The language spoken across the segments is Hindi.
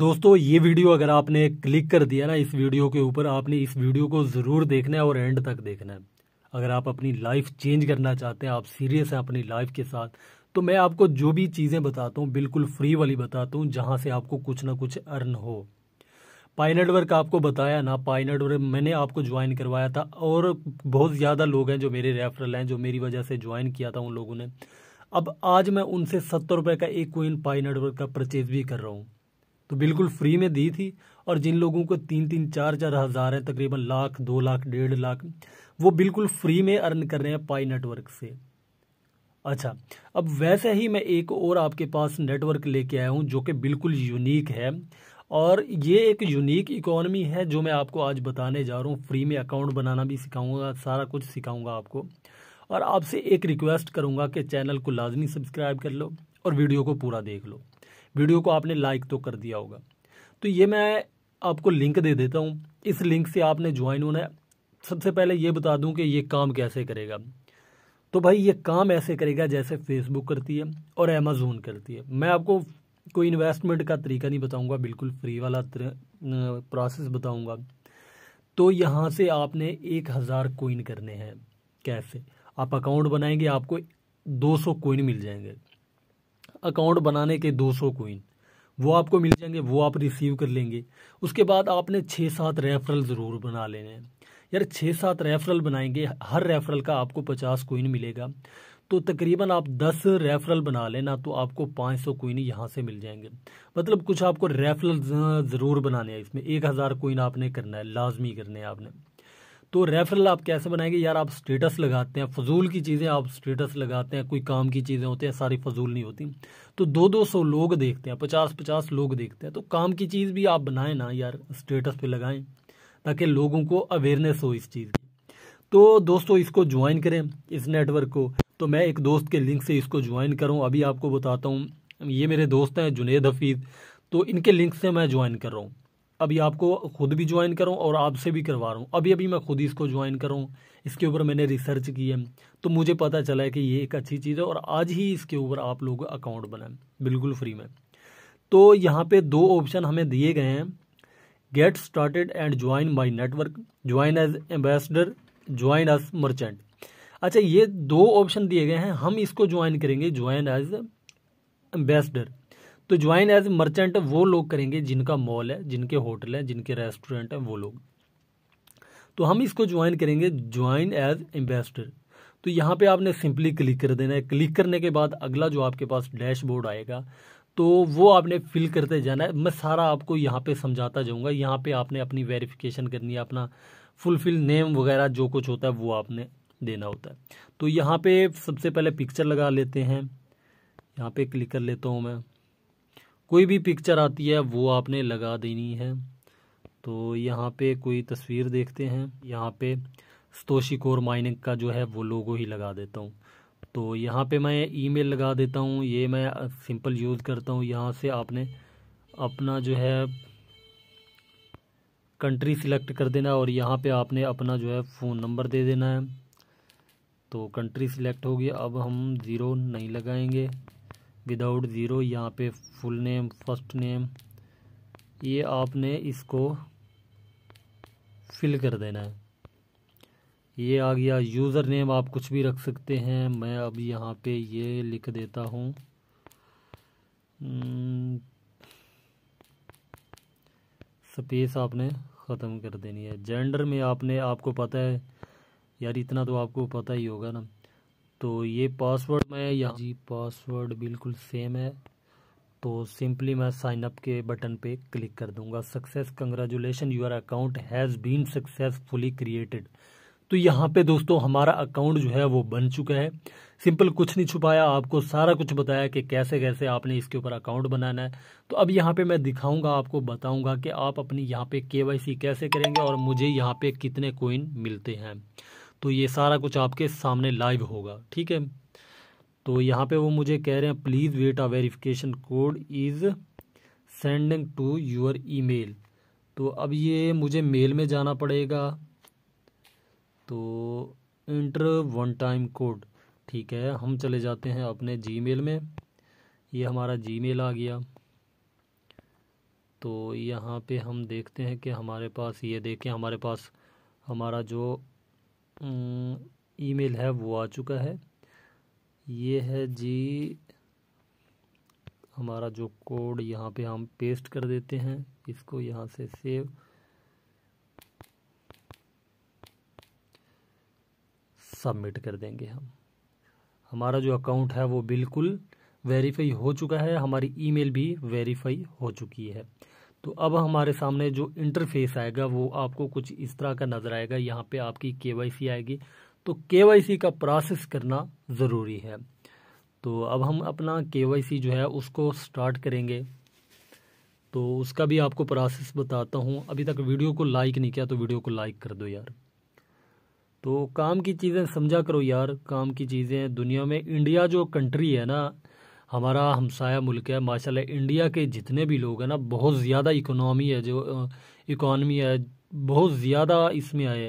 दोस्तों ये वीडियो अगर आपने क्लिक कर दिया ना इस वीडियो के ऊपर आपने इस वीडियो को ज़रूर देखना है और एंड तक देखना है अगर आप अपनी लाइफ चेंज करना चाहते हैं आप सीरियस हैं अपनी लाइफ के साथ तो मैं आपको जो भी चीज़ें बताता हूँ बिल्कुल फ्री वाली बताता हूँ जहाँ से आपको कुछ ना कुछ अर्न हो पाई नेटवर्क आपको बताया ना पाई नेटवर्क मैंने आपको ज्वाइन करवाया था और बहुत ज़्यादा लोग हैं जो मेरे रेफरल हैं जो मेरी वजह से ज्वाइन किया था उन लोगों ने अब आज मैं उनसे सत्तर रुपये का एक कोइन पाई नेटवर्क का परचेज भी कर रहा हूँ तो बिल्कुल फ्री में दी थी और जिन लोगों को तीन तीन चार चार हज़ार है तकरीबन लाख दो लाख डेढ़ लाख वो बिल्कुल फ्री में अर्न कर रहे हैं पाई नेटवर्क से अच्छा अब वैसे ही मैं एक और आपके पास नेटवर्क लेके आया हूँ जो कि बिल्कुल यूनिक है और ये एक यूनिक इकोनमी है जो मैं आपको आज बताने जा रहा हूँ फ्री में अकाउंट बनाना भी सिखाऊंगा सारा कुछ सिखाऊंगा आपको और आपसे एक रिक्वेस्ट करूँगा कि चैनल को लाजमी सब्सक्राइब कर लो और वीडियो को पूरा देख लो वीडियो को आपने लाइक तो कर दिया होगा तो ये मैं आपको लिंक दे देता हूँ इस लिंक से आपने ज्वाइन होना है सबसे पहले ये बता दूँ कि ये काम कैसे करेगा तो भाई ये काम ऐसे करेगा जैसे फेसबुक करती है और अमेजोन करती है मैं आपको कोई इन्वेस्टमेंट का तरीका नहीं बताऊंगा बिल्कुल फ्री वाला प्रोसेस बताऊंगा तो यहाँ से आपने एक हज़ार कोइन करने हैं कैसे आप अकाउंट बनाएंगे आपको दो सौ कोइन मिल जाएंगे अकाउंट बनाने के 200 कोइन वो आपको मिल जाएंगे वो आप रिसीव कर लेंगे उसके बाद आपने छः सात रेफरल ज़रूर बना लेने हैं यार छः सात रेफरल बनाएंगे हर रेफरल का आपको पचास कोइन मिलेगा तो तकरीबन आप दस रेफरल बना लेना तो आपको पाँच सौ कोइन यहाँ से मिल जाएंगे मतलब कुछ आपको रेफरल ज़रूर बनाने हैं इसमें एक हज़ार कोइन आपने करना है लाजमी करने हैं आपने तो रेफरल आप कैसे बनाएंगे यार आप स्टेटस लगाते हैं फजूल की चीज़ें आप स्टेटस लगाते हैं कोई काम की चीज़ें होती हैं सारी फजूल नहीं होती तो दो दो सौ लोग देखते हैं पचास पचास लोग देखते हैं तो काम की चीज़ भी आप बनाएं ना यार स्टेटस पे लगाएं ताकि लोगों को अवेयरनेस हो इस चीज़ की तो दोस्तों इसको ज्वाइन करें इस नेटवर्क को तो मैं एक दोस्त के लिंक से इसको ज्वाइन करूँ अभी आपको बताता हूँ ये मेरे दोस्त हैं जुनेद हफीज़ तो इनके लिंक से मैं ज्वाइन कर रहा हूँ अभी आपको खुद भी ज्वाइन करूँ और आपसे भी करवा रहा हूँ अभी अभी मैं खुद ही इसको ज्वाइन करूँ इसके ऊपर मैंने रिसर्च की है तो मुझे पता चला है कि ये एक अच्छी चीज़ है और आज ही इसके ऊपर आप लोग अकाउंट बनाएं बिल्कुल फ्री में तो यहाँ पे दो ऑप्शन हमें दिए गए हैं get started and join my network join as ambassador join as merchant अच्छा ये दो ऑप्शन दिए गए हैं हम इसको ज्वाइन करेंगे ज्वाइन एज एम्बेसडर तो ज्वाइन एज मर्चेंट वो लोग करेंगे जिनका मॉल है जिनके होटल है जिनके रेस्टोरेंट है वो लोग तो हम इसको ज्वाइन करेंगे ज्वाइन एज इन्वेस्टर तो यहाँ पे आपने सिंपली क्लिक कर देना है क्लिक करने के बाद अगला जो आपके पास डैशबोर्ड आएगा तो वो आपने फिल करते जाना है मैं सारा आपको यहाँ पे समझाता जाऊँगा यहाँ पे आपने अपनी वेरिफिकेशन करनी है अपना फुलफिल नेम वगैरह जो कुछ होता है वो आपने देना होता है तो यहाँ पे सबसे पहले पिक्चर लगा लेते हैं यहाँ पे क्लिक कर लेता हूँ मैं कोई भी पिक्चर आती है वो आपने लगा देनी है तो यहाँ पे कोई तस्वीर देखते हैं यहाँ पे स्तोशी कोर माइनिंग का जो है वो लोगो ही लगा देता हूँ तो यहाँ पे मैं ईमेल लगा देता हूँ ये मैं सिंपल यूज़ करता हूँ यहाँ से आपने अपना जो है कंट्री सिलेक्ट कर देना और यहाँ पे आपने अपना जो है फ़ोन नंबर दे देना है तो कंट्री सिलेक्ट होगी अब हम ज़ीरो नहीं लगाएंगे विदाउट ज़ीरो यहाँ पे फुल नेम फर्स्ट नेम ये आपने इसको फिल कर देना है ये आ गया यूज़र नेम आप कुछ भी रख सकते हैं मैं अब यहाँ पे ये लिख देता हूँ स्पेस हम्म, आपने ख़त्म कर देनी है जेंडर में आपने आपको पता है यार इतना तो आपको पता ही होगा ना तो ये पासवर्ड मैं यहाँ जी पासवर्ड बिल्कुल सेम है तो सिंपली मैं साइन अप के बटन पे क्लिक कर दूंगा success congratulation your account has been successfully created तो यहाँ पे दोस्तों हमारा अकाउंट जो है वो बन चुका है सिंपल कुछ नहीं छुपाया आपको सारा कुछ बताया कि कैसे कैसे आपने इसके ऊपर अकाउंट बनाना है तो अब यहाँ पे मैं दिखाऊंगा आपको बताऊंगा कि आप अपनी यहाँ पे केवाईसी कैसे करेंगे और मुझे यहाँ पे कितने कोइन मिलते हैं तो ये सारा कुछ आपके सामने लाइव होगा ठीक है तो यहाँ पे वो मुझे कह रहे हैं please wait a verification code is sending to your email तो अब ये मुझे मेल में जाना पड़ेगा तो इंटर वन टाइम कोड ठीक है हम चले जाते हैं अपने जीमेल में ये हमारा जीमेल आ गया तो यहाँ पे हम देखते हैं कि हमारे पास ये देखें हमारे पास हमारा जो हम्म, ईमेल है वो आ चुका है ये है जी हमारा जो कोड यहाँ पे हम पेस्ट कर देते हैं इसको यहाँ से सेव सबमिट कर देंगे हम हमारा जो अकाउंट है वो बिल्कुल वेरीफाई हो चुका है हमारी ईमेल भी वेरीफाई हो चुकी है तो अब हमारे सामने जो इंटरफेस आएगा वो आपको कुछ इस तरह का नज़र आएगा यहाँ पे आपकी के आएगी तो के का प्रोसेस करना ज़रूरी है तो अब हम अपना के जो है उसको स्टार्ट करेंगे तो उसका भी आपको प्रोसेस बताता हूँ अभी तक वीडियो को लाइक नहीं किया तो वीडियो को लाइक कर दो यार तो काम की चीज़ें समझा करो यार काम की चीज़ें दुनिया में इंडिया जो कंट्री है ना हमारा हमसाया मुल्क है माशाल्लाह इंडिया के जितने भी लोग हैं ना बहुत ज़्यादा इकोनॉमी है जो इकॉनमी है बहुत ज़्यादा इसमें आए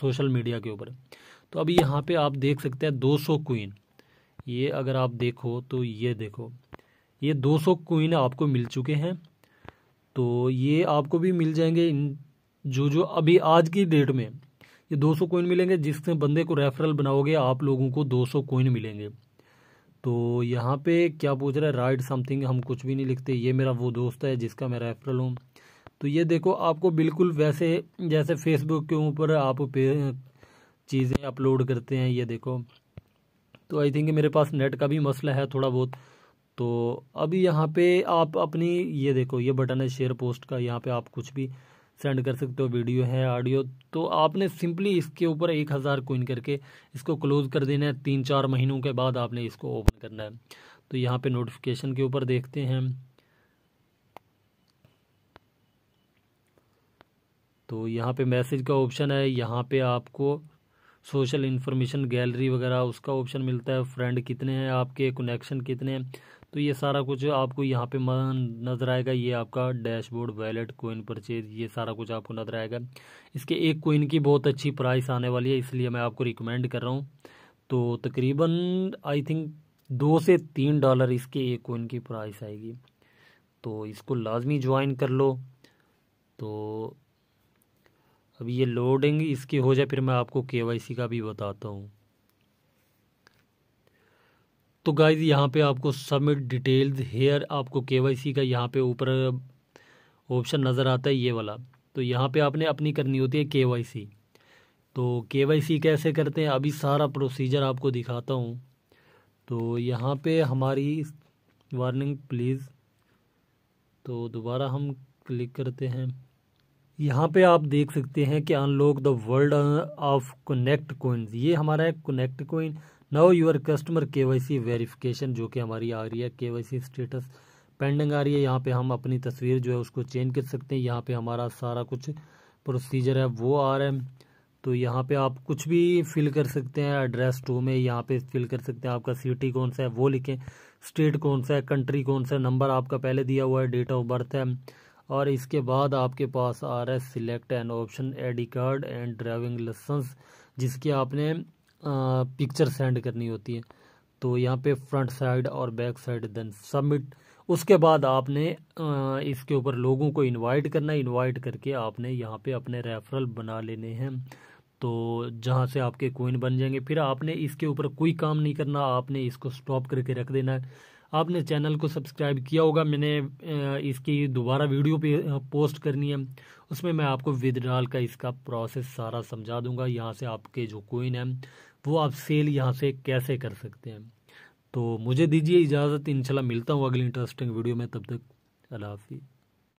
सोशल मीडिया के ऊपर तो अभी यहाँ पे आप देख सकते हैं 200 क्वीन ये अगर आप देखो तो ये देखो ये 200 क्वीन आपको मिल चुके हैं तो ये आपको भी मिल जाएंगे इन जो जो अभी आज की डेट में ये 200 कोइन मिलेंगे जिस बंदे को रेफरल बनाओगे आप लोगों को 200 कोइन मिलेंगे तो यहाँ पे क्या पूछ रहा है राइट समथिंग हम कुछ भी नहीं लिखते ये मेरा वो दोस्त है जिसका मैं रेफरल हूँ तो ये देखो आपको बिल्कुल वैसे जैसे फेसबुक के ऊपर आप चीज़ें अपलोड करते हैं ये देखो तो आई थिंक मेरे पास नेट का भी मसला है थोड़ा बहुत तो अभी यहाँ पे आप अपनी ये देखो ये बटन है शेयर पोस्ट का यहाँ पे आप कुछ भी सेंड कर सकते हो वीडियो है ऑडियो तो आपने सिंपली इसके ऊपर एक हज़ार कोइन करके इसको क्लोज़ कर देना है तीन चार महीनों के बाद आपने इसको ओपन करना है तो यहाँ पे नोटिफिकेशन के ऊपर देखते हैं तो यहाँ पे मैसेज का ऑप्शन है यहाँ पे आपको सोशल इन्फॉर्मेशन गैलरी वगैरह उसका ऑप्शन मिलता है फ्रेंड कितने हैं आपके कनेक्शन कितने हैं तो ये सारा कुछ आपको यहाँ पे नज़र आएगा ये आपका डैशबोर्ड वैलेट कोइन परचेज ये सारा कुछ आपको नज़र आएगा इसके एक कोइन की बहुत अच्छी प्राइस आने वाली है इसलिए मैं आपको रिकमेंड कर रहा हूँ तो तकरीबन आई थिंक दो से तीन डॉलर इसके एक कोइन की प्राइस आएगी तो इसको लाजमी ज्वाइन कर लो तो अब ये लोडिंग इसकी हो जाए फिर मैं आपको के वाई सी का भी बताता हूँ तो गाइज यहाँ पे आपको सबमिट डिटेल्स हेयर आपको के का यहाँ पे ऊपर ऑप्शन नज़र आता है ये वाला तो यहाँ पे आपने अपनी करनी होती है के तो के कैसे करते हैं अभी सारा प्रोसीजर आपको दिखाता हूँ तो यहाँ पे हमारी वार्निंग प्लीज़ तो दोबारा हम क्लिक करते हैं यहाँ पे आप देख सकते हैं कि unlock the world of connect coins ये हमारा है connect coin know your customer K Y C verification जो कि हमारी आ रही है K Y C status pending आ रही है यहाँ पे हम अपनी तस्वीर जो है उसको चेंज कर सकते हैं यहाँ पे हमारा सारा कुछ प्रोसीजर है वो आ रहा है तो यहाँ पे आप कुछ भी फिल कर सकते हैं एड्रेस टू में यहाँ पे फिल कर सकते हैं आपका सिटी कौन सा है वो लिखें स्टेट कौन सा है कंट्री कौन सा है नंबर आपका पहले दिया हुआ है डेट ऑफ बर्थ है और इसके बाद आपके पास आ रहा है select an option I card and driving licence जिसकी आपने पिक्चर सेंड करनी होती है तो यहाँ पे फ्रंट साइड और बैक साइड देन सबमिट उसके बाद आपने इसके ऊपर लोगों को इनवाइट करना इनवाइट करके आपने यहाँ पे अपने रेफरल बना लेने हैं तो जहाँ से आपके कोइन बन जाएंगे फिर आपने इसके ऊपर कोई काम नहीं करना आपने इसको स्टॉप करके रख देना है आपने चैनल को सब्सक्राइब किया होगा मैंने इसकी दोबारा वीडियो पे पोस्ट करनी है उसमें मैं आपको विदड्रॉल का इसका प्रोसेस सारा समझा दूंगा यहाँ से आपके जो कोइन है वो आप सेल यहाँ से कैसे कर सकते हैं तो मुझे दीजिए इजाज़त इंशाल्लाह मिलता हूँ अगली इंटरेस्टिंग वीडियो में तब तक अल्लाह हाफिज़